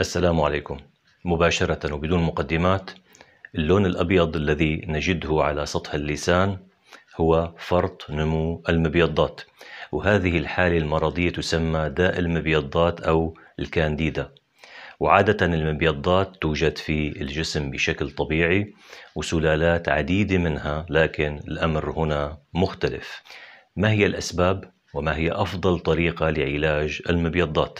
السلام عليكم مباشرة وبدون مقدمات اللون الأبيض الذي نجده على سطح اللسان هو فرط نمو المبيضات وهذه الحالة المرضية تسمى داء المبيضات أو الكانديدا وعادة المبيضات توجد في الجسم بشكل طبيعي وسلالات عديدة منها لكن الأمر هنا مختلف ما هي الأسباب وما هي أفضل طريقة لعلاج المبيضات؟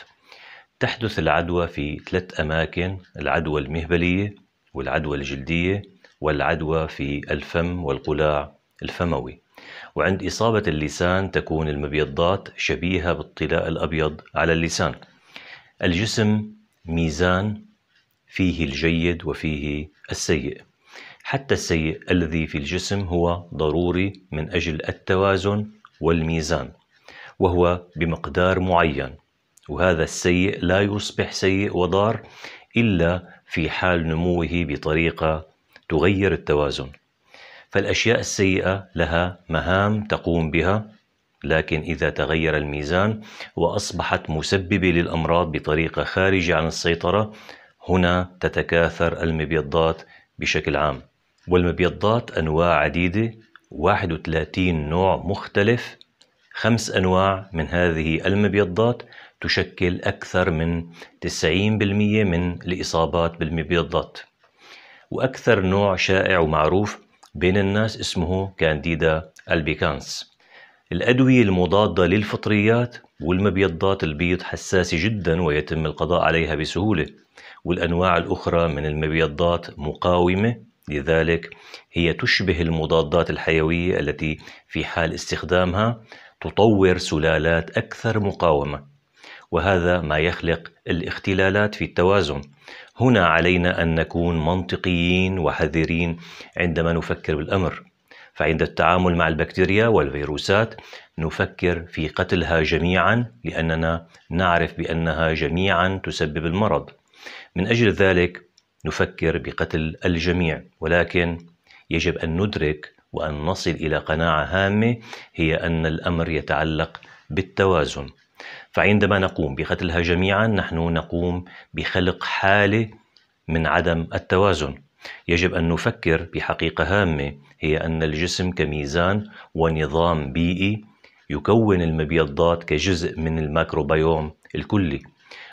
تحدث العدوى في ثلاث أماكن العدوى المهبلية والعدوى الجلدية والعدوى في الفم والقلاع الفموي وعند إصابة اللسان تكون المبيضات شبيهة بالطلاء الأبيض على اللسان الجسم ميزان فيه الجيد وفيه السيء حتى السيء الذي في الجسم هو ضروري من أجل التوازن والميزان وهو بمقدار معين وهذا السيء لا يصبح سيء وضار إلا في حال نموه بطريقة تغير التوازن فالأشياء السيئة لها مهام تقوم بها لكن إذا تغير الميزان وأصبحت مسببة للأمراض بطريقة خارجة عن السيطرة هنا تتكاثر المبيضات بشكل عام والمبيضات أنواع عديدة 31 نوع مختلف خمس أنواع من هذه المبيضات تشكل أكثر من 90% من الإصابات بالمبيضات وأكثر نوع شائع ومعروف بين الناس اسمه كانديدا البيكانس الأدوية المضادة للفطريات والمبيضات البيض حساسة جدا ويتم القضاء عليها بسهولة والأنواع الأخرى من المبيضات مقاومة لذلك هي تشبه المضادات الحيوية التي في حال استخدامها تطور سلالات أكثر مقاومة وهذا ما يخلق الاختلالات في التوازن هنا علينا أن نكون منطقيين وحذرين عندما نفكر بالأمر فعند التعامل مع البكتيريا والفيروسات نفكر في قتلها جميعا لأننا نعرف بأنها جميعا تسبب المرض من أجل ذلك نفكر بقتل الجميع ولكن يجب أن ندرك وأن نصل إلى قناعة هامة هي أن الأمر يتعلق بالتوازن فعندما نقوم بقتلها جميعا نحن نقوم بخلق حالة من عدم التوازن يجب أن نفكر بحقيقة هامة هي أن الجسم كميزان ونظام بيئي يكون المبيضات كجزء من الماكروبيوم الكلي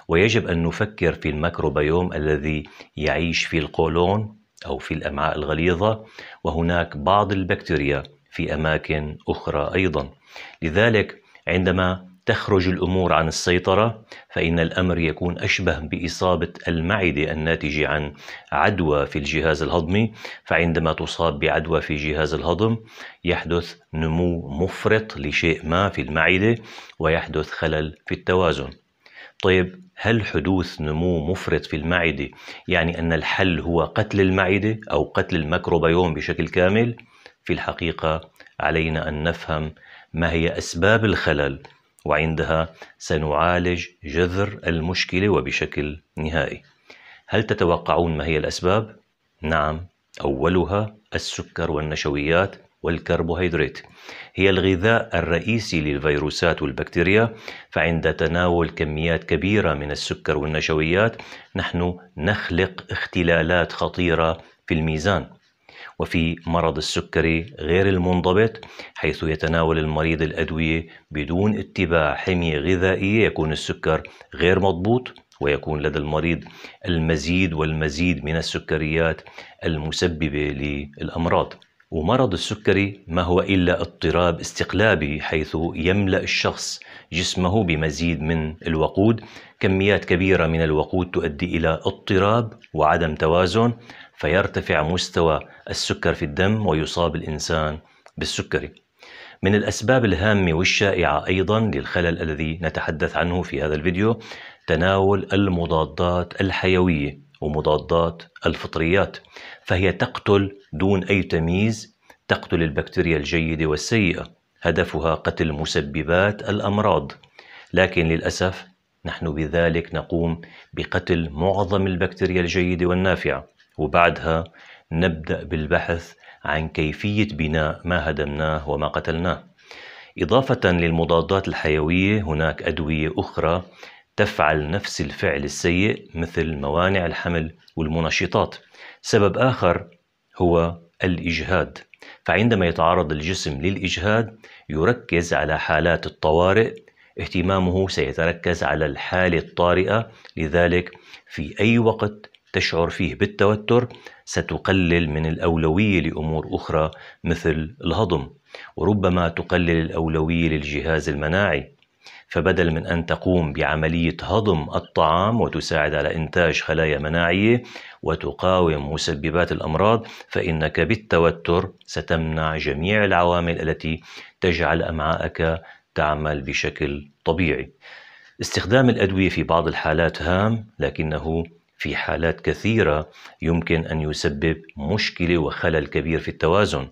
ويجب أن نفكر في الماكروبيوم الذي يعيش في القولون أو في الأمعاء الغليظة وهناك بعض البكتيريا في أماكن أخرى أيضا لذلك عندما تخرج الأمور عن السيطرة فإن الأمر يكون أشبه بإصابة المعدة الناتجة عن عدوى في الجهاز الهضمي فعندما تصاب بعدوى في جهاز الهضم يحدث نمو مفرط لشيء ما في المعدة ويحدث خلل في التوازن طيب هل حدوث نمو مفرط في المعدة يعني أن الحل هو قتل المعدة أو قتل الميكروبيوم بشكل كامل؟ في الحقيقة علينا أن نفهم ما هي أسباب الخلل وعندها سنعالج جذر المشكلة وبشكل نهائي. هل تتوقعون ما هي الأسباب؟ نعم أولها السكر والنشويات والكربوهيدرات هي الغذاء الرئيسي للفيروسات والبكتيريا فعند تناول كميات كبيرة من السكر والنشويات نحن نخلق اختلالات خطيرة في الميزان وفي مرض السكري غير المنضبط حيث يتناول المريض الأدوية بدون اتباع حمية غذائية يكون السكر غير مضبوط ويكون لدى المريض المزيد والمزيد من السكريات المسببة للأمراض ومرض السكري ما هو إلا اضطراب استقلابي حيث يملأ الشخص جسمه بمزيد من الوقود كميات كبيرة من الوقود تؤدي إلى اضطراب وعدم توازن فيرتفع مستوى السكر في الدم ويصاب الإنسان بالسكري من الأسباب الهامة والشائعة أيضا للخلل الذي نتحدث عنه في هذا الفيديو تناول المضادات الحيوية ومضادات الفطريات فهي تقتل دون أي تمييز تقتل البكتيريا الجيدة والسيئة هدفها قتل مسببات الأمراض لكن للأسف نحن بذلك نقوم بقتل معظم البكتيريا الجيدة والنافعة وبعدها نبدأ بالبحث عن كيفية بناء ما هدمناه وما قتلناه إضافة للمضادات الحيوية هناك أدوية أخرى تفعل نفس الفعل السيء مثل موانع الحمل والمنشطات سبب آخر هو الإجهاد فعندما يتعرض الجسم للإجهاد يركز على حالات الطوارئ اهتمامه سيتركز على الحالة الطارئة لذلك في أي وقت تشعر فيه بالتوتر ستقلل من الأولوية لأمور أخرى مثل الهضم وربما تقلل الأولوية للجهاز المناعي فبدل من أن تقوم بعملية هضم الطعام وتساعد على إنتاج خلايا مناعية وتقاوم مسببات الأمراض فإنك بالتوتر ستمنع جميع العوامل التي تجعل أمعاءك تعمل بشكل طبيعي. استخدام الأدوية في بعض الحالات هام لكنه في حالات كثيرة يمكن أن يسبب مشكلة وخلل كبير في التوازن.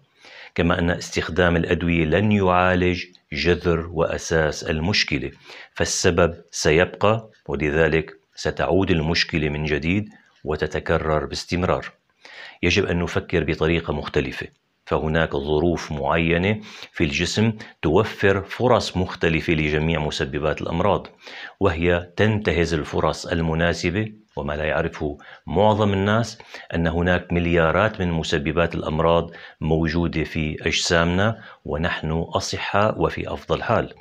كما أن استخدام الأدوية لن يعالج جذر وأساس المشكلة فالسبب سيبقى ولذلك ستعود المشكلة من جديد وتتكرر باستمرار يجب أن نفكر بطريقة مختلفة فهناك ظروف معينة في الجسم توفر فرص مختلفة لجميع مسببات الأمراض وهي تنتهز الفرص المناسبة وما لا يعرفه معظم الناس أن هناك مليارات من مسببات الأمراض موجودة في أجسامنا ونحن أصحاء وفي أفضل حال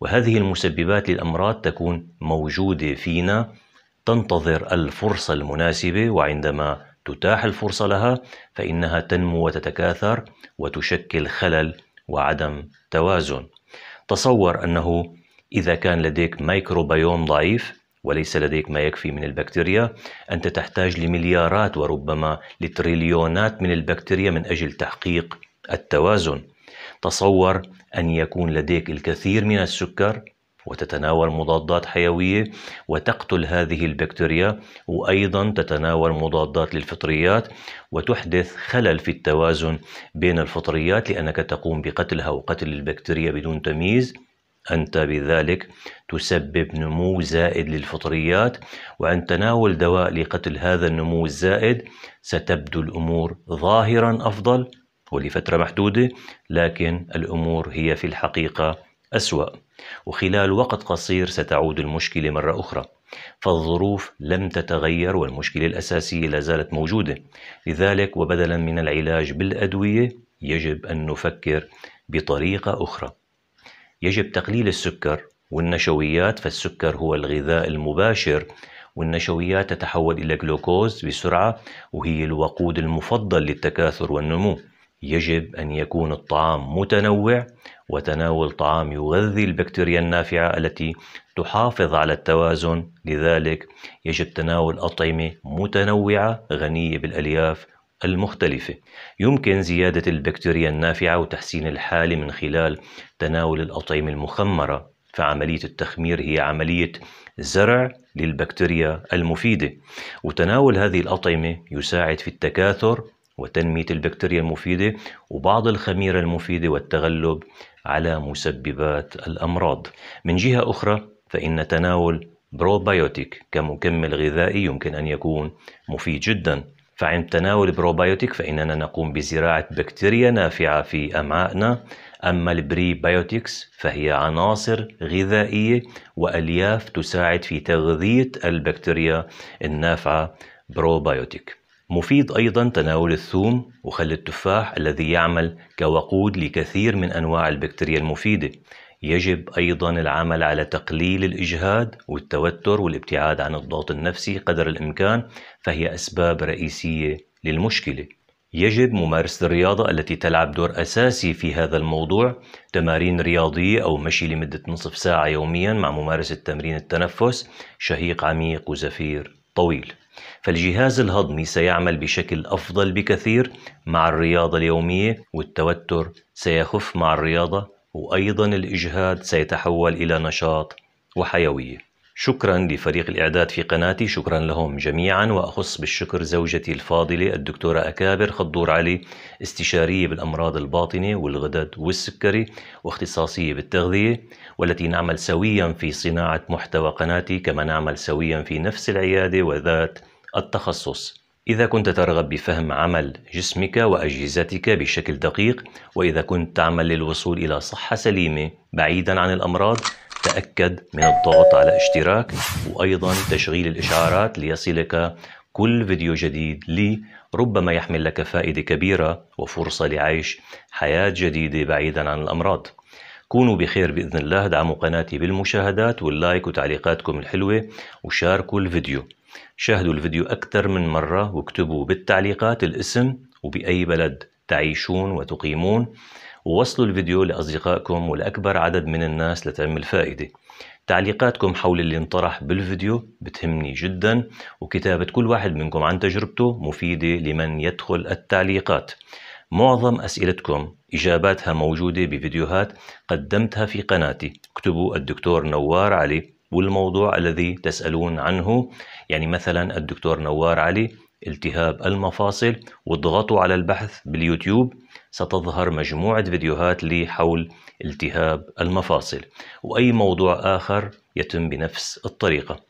وهذه المسببات للأمراض تكون موجودة فينا تنتظر الفرصة المناسبة وعندما تتاح الفرصة لها فإنها تنمو وتتكاثر وتشكل خلل وعدم توازن تصور أنه إذا كان لديك ميكروبيوم ضعيف وليس لديك ما يكفي من البكتيريا أنت تحتاج لمليارات وربما لتريليونات من البكتيريا من أجل تحقيق التوازن تصور أن يكون لديك الكثير من السكر وتتناول مضادات حيوية وتقتل هذه البكتيريا وأيضا تتناول مضادات للفطريات وتحدث خلل في التوازن بين الفطريات لأنك تقوم بقتلها وقتل البكتيريا بدون تمييز أنت بذلك تسبب نمو زائد للفطريات وعن تناول دواء لقتل هذا النمو الزائد ستبدو الأمور ظاهرا أفضل ولفترة محدودة لكن الأمور هي في الحقيقة أسوأ وخلال وقت قصير ستعود المشكلة مرة أخرى فالظروف لم تتغير والمشكلة الأساسية لا زالت موجودة لذلك وبدلا من العلاج بالأدوية يجب أن نفكر بطريقة أخرى يجب تقليل السكر والنشويات فالسكر هو الغذاء المباشر والنشويات تتحول إلى جلوكوز بسرعة وهي الوقود المفضل للتكاثر والنمو يجب أن يكون الطعام متنوع وتناول طعام يغذي البكتيريا النافعة التي تحافظ على التوازن لذلك يجب تناول أطعمة متنوعة غنية بالألياف المختلفة يمكن زيادة البكتيريا النافعة وتحسين الحالة من خلال تناول الأطعمة المخمرة فعملية التخمير هي عملية زرع للبكتيريا المفيدة وتناول هذه الأطعمة يساعد في التكاثر وتنمية البكتيريا المفيدة وبعض الخميرة المفيدة والتغلب على مسببات الأمراض من جهة أخرى فإن تناول بروبايوتيك كمكمل غذائي يمكن أن يكون مفيد جدا فعند تناول بروبايوتيك فإننا نقوم بزراعة بكتيريا نافعة في أمعائنا أما البريبايوتيكس فهي عناصر غذائية وألياف تساعد في تغذية البكتيريا النافعة بروبايوتيك مفيد أيضا تناول الثوم وخل التفاح الذي يعمل كوقود لكثير من أنواع البكتيريا المفيدة يجب أيضا العمل على تقليل الإجهاد والتوتر والابتعاد عن الضغط النفسي قدر الإمكان فهي أسباب رئيسية للمشكلة يجب ممارسة الرياضة التي تلعب دور أساسي في هذا الموضوع تمارين رياضية أو مشي لمدة نصف ساعة يوميا مع ممارسة تمرين التنفس شهيق عميق وزفير طويل فالجهاز الهضمي سيعمل بشكل أفضل بكثير مع الرياضة اليومية والتوتر سيخف مع الرياضة وأيضا الإجهاد سيتحول إلى نشاط وحيوية شكرا لفريق الإعداد في قناتي شكرا لهم جميعا وأخص بالشكر زوجتي الفاضلة الدكتورة أكابر خضور علي استشارية بالأمراض الباطنة والغدد والسكري واختصاصية بالتغذية والتي نعمل سويا في صناعة محتوى قناتي كما نعمل سويا في نفس العيادة وذات التخصص إذا كنت ترغب بفهم عمل جسمك وأجهزتك بشكل دقيق وإذا كنت تعمل للوصول إلى صحة سليمة بعيدا عن الأمراض تأكد من الضغط على اشتراك وأيضا تشغيل الإشعارات ليصلك كل فيديو جديد لي ربما يحمل لك فائدة كبيرة وفرصة لعيش حياة جديدة بعيدا عن الأمراض كونوا بخير بإذن الله دعموا قناتي بالمشاهدات واللايك وتعليقاتكم الحلوة وشاركوا الفيديو شاهدوا الفيديو أكثر من مرة واكتبوا بالتعليقات الاسم وبأي بلد تعيشون وتقيمون ووصلوا الفيديو لأصدقائكم ولأكبر عدد من الناس لتعمل فائدة تعليقاتكم حول اللي انطرح بالفيديو بتهمني جدا وكتابة كل واحد منكم عن تجربته مفيدة لمن يدخل التعليقات معظم أسئلتكم إجاباتها موجودة بفيديوهات قدمتها في قناتي اكتبوا الدكتور نوار علي والموضوع الذي تسألون عنه يعني مثلا الدكتور نوار علي التهاب المفاصل واضغطوا على البحث باليوتيوب ستظهر مجموعة فيديوهات لي حول التهاب المفاصل وأي موضوع آخر يتم بنفس الطريقة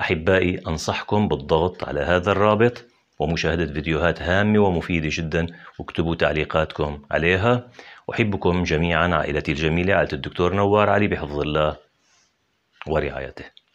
أحبائي أنصحكم بالضغط على هذا الرابط ومشاهدة فيديوهات هامة ومفيدة جدا واكتبوا تعليقاتكم عليها أحبكم جميعا عائلتي الجميلة عائلة الدكتور نوار علي بحفظ الله ورعايته